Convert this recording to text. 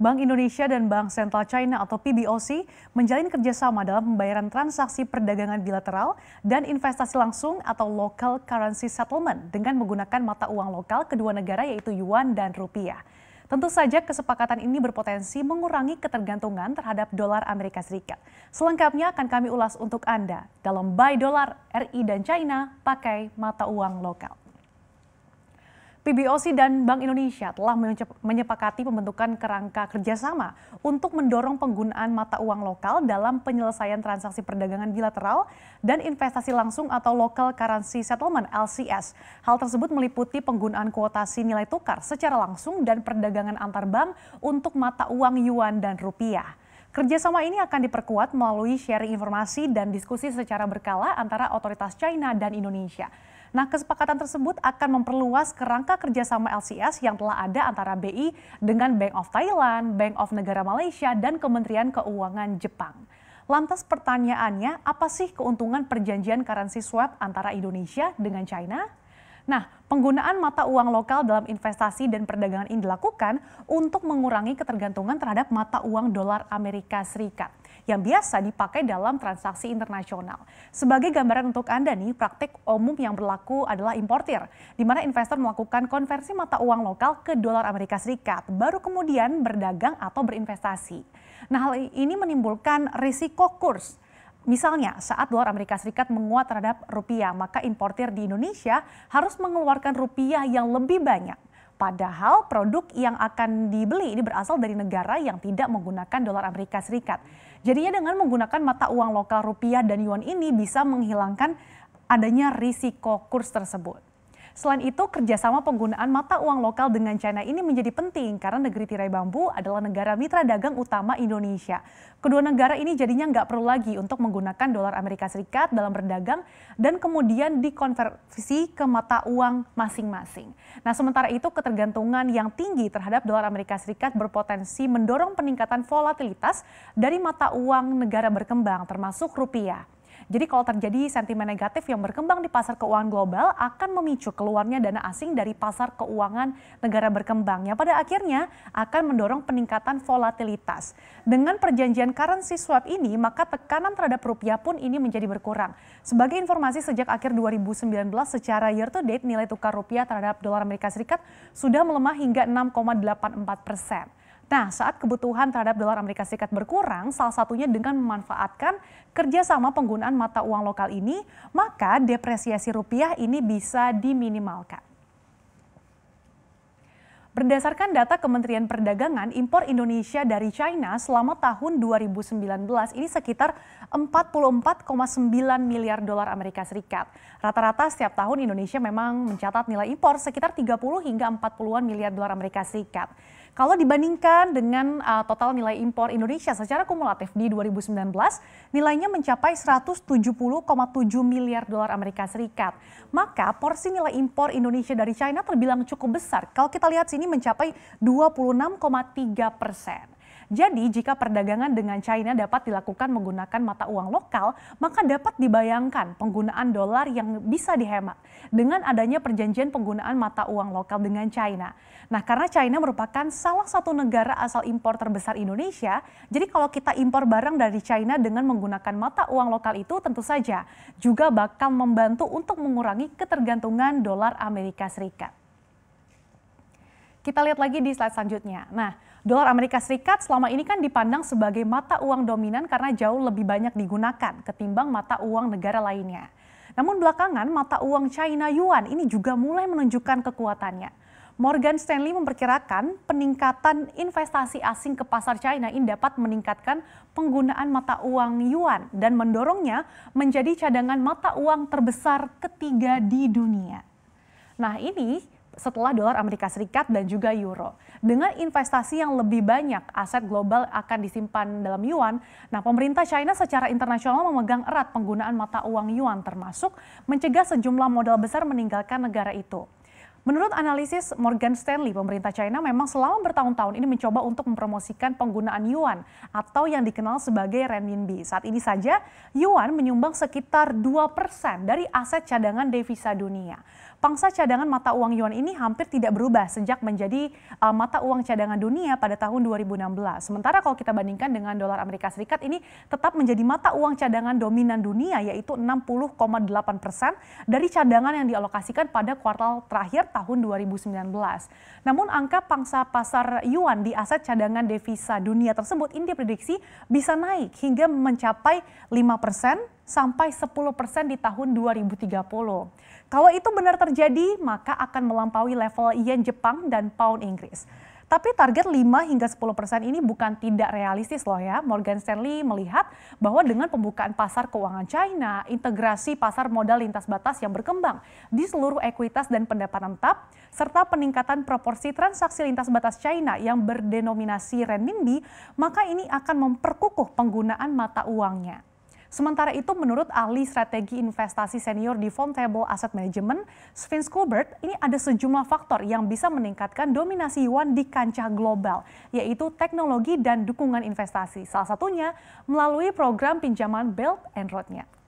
Bank Indonesia dan Bank Sentral China atau PBOC menjalin kerjasama dalam pembayaran transaksi perdagangan bilateral dan investasi langsung atau local currency settlement dengan menggunakan mata uang lokal kedua negara yaitu yuan dan rupiah. Tentu saja kesepakatan ini berpotensi mengurangi ketergantungan terhadap dolar Amerika Serikat. Selengkapnya akan kami ulas untuk Anda dalam Buy Dolar RI dan China pakai mata uang lokal. PBOC dan Bank Indonesia telah menyepakati pembentukan kerangka kerjasama untuk mendorong penggunaan mata uang lokal dalam penyelesaian transaksi perdagangan bilateral dan investasi langsung atau Local Currency Settlement (LCS). Hal tersebut meliputi penggunaan kuotasi nilai tukar secara langsung dan perdagangan antar bank untuk mata uang yuan dan rupiah. Kerjasama ini akan diperkuat melalui sharing informasi dan diskusi secara berkala antara otoritas China dan Indonesia. Nah, kesepakatan tersebut akan memperluas kerangka kerjasama LCS yang telah ada antara BI dengan Bank of Thailand, Bank of Negara Malaysia, dan Kementerian Keuangan Jepang. Lantas pertanyaannya, apa sih keuntungan perjanjian currency swap antara Indonesia dengan China? Nah, penggunaan mata uang lokal dalam investasi dan perdagangan ini dilakukan untuk mengurangi ketergantungan terhadap mata uang dolar Amerika Serikat yang biasa dipakai dalam transaksi internasional. Sebagai gambaran untuk Anda nih, praktik umum yang berlaku adalah importir, di mana investor melakukan konversi mata uang lokal ke dolar Amerika Serikat, baru kemudian berdagang atau berinvestasi. Nah, hal ini menimbulkan risiko kurs Misalnya, saat dolar Amerika Serikat menguat terhadap rupiah, maka importir di Indonesia harus mengeluarkan rupiah yang lebih banyak. Padahal produk yang akan dibeli ini berasal dari negara yang tidak menggunakan dolar Amerika Serikat. Jadinya dengan menggunakan mata uang lokal rupiah dan yuan ini bisa menghilangkan adanya risiko kurs tersebut. Selain itu, kerjasama penggunaan mata uang lokal dengan China ini menjadi penting karena negeri tirai bambu adalah negara mitra dagang utama Indonesia. Kedua negara ini jadinya nggak perlu lagi untuk menggunakan dolar Amerika Serikat dalam berdagang dan kemudian dikonversi ke mata uang masing-masing. Nah, sementara itu ketergantungan yang tinggi terhadap dolar Amerika Serikat berpotensi mendorong peningkatan volatilitas dari mata uang negara berkembang termasuk rupiah. Jadi kalau terjadi sentimen negatif yang berkembang di pasar keuangan global akan memicu keluarnya dana asing dari pasar keuangan negara berkembang yang pada akhirnya akan mendorong peningkatan volatilitas. Dengan perjanjian currency swap ini maka tekanan terhadap rupiah pun ini menjadi berkurang. Sebagai informasi sejak akhir 2019 secara year to date nilai tukar rupiah terhadap dolar Amerika Serikat sudah melemah hingga 6,84 persen. Nah, saat kebutuhan terhadap dolar Amerika Serikat berkurang, salah satunya dengan memanfaatkan kerjasama penggunaan mata uang lokal ini, maka depresiasi rupiah ini bisa diminimalkan. Berdasarkan data Kementerian Perdagangan, impor Indonesia dari China selama tahun 2019 ini sekitar 44,9 miliar dolar Amerika Serikat. Rata-rata setiap tahun Indonesia memang mencatat nilai impor sekitar 30 hingga 40-an miliar dolar Amerika Serikat. Kalau dibandingkan dengan uh, total nilai impor Indonesia secara kumulatif di 2019, nilainya mencapai 170,7 miliar dolar Amerika Serikat. Maka porsi nilai impor Indonesia dari China terbilang cukup besar. Kalau kita lihat sini mencapai 26,3 persen. Jadi jika perdagangan dengan China dapat dilakukan menggunakan mata uang lokal, maka dapat dibayangkan penggunaan dolar yang bisa dihemat dengan adanya perjanjian penggunaan mata uang lokal dengan China. Nah, karena China merupakan salah satu negara asal impor terbesar Indonesia, jadi kalau kita impor barang dari China dengan menggunakan mata uang lokal itu tentu saja juga bakal membantu untuk mengurangi ketergantungan dolar Amerika Serikat. Kita lihat lagi di slide selanjutnya. Nah, Dolar Amerika Serikat selama ini kan dipandang sebagai mata uang dominan karena jauh lebih banyak digunakan ketimbang mata uang negara lainnya. Namun belakangan mata uang China Yuan ini juga mulai menunjukkan kekuatannya. Morgan Stanley memperkirakan peningkatan investasi asing ke pasar China ini dapat meningkatkan penggunaan mata uang Yuan dan mendorongnya menjadi cadangan mata uang terbesar ketiga di dunia. Nah ini setelah dolar Amerika Serikat dan juga euro. Dengan investasi yang lebih banyak, aset global akan disimpan dalam yuan. Nah, pemerintah China secara internasional memegang erat penggunaan mata uang yuan termasuk mencegah sejumlah modal besar meninggalkan negara itu. Menurut analisis Morgan Stanley, pemerintah China memang selama bertahun-tahun ini mencoba untuk mempromosikan penggunaan yuan atau yang dikenal sebagai renminbi. Saat ini saja, yuan menyumbang sekitar 2% dari aset cadangan devisa dunia. Pangsa cadangan mata uang yuan ini hampir tidak berubah sejak menjadi uh, mata uang cadangan dunia pada tahun 2016. Sementara kalau kita bandingkan dengan dolar Amerika Serikat ini tetap menjadi mata uang cadangan dominan dunia yaitu 60,8% dari cadangan yang dialokasikan pada kuartal terakhir tahun 2019. Namun angka pangsa pasar yuan di aset cadangan devisa dunia tersebut ini diprediksi bisa naik hingga mencapai 5 persen sampai 10 persen di tahun 2030. Kalau itu benar terjadi, maka akan melampaui level yen Jepang dan pound Inggris. Tapi target 5 hingga 10 persen ini bukan tidak realistis loh ya. Morgan Stanley melihat bahwa dengan pembukaan pasar keuangan China, integrasi pasar modal lintas batas yang berkembang di seluruh ekuitas dan pendapatan tetap, serta peningkatan proporsi transaksi lintas batas China yang berdenominasi renminbi, maka ini akan memperkukuh penggunaan mata uangnya. Sementara itu menurut ahli strategi investasi senior di Fontable Asset Management, Sven Skobert, ini ada sejumlah faktor yang bisa meningkatkan dominasi yuan di kancah global, yaitu teknologi dan dukungan investasi. Salah satunya melalui program pinjaman Belt and Road-nya.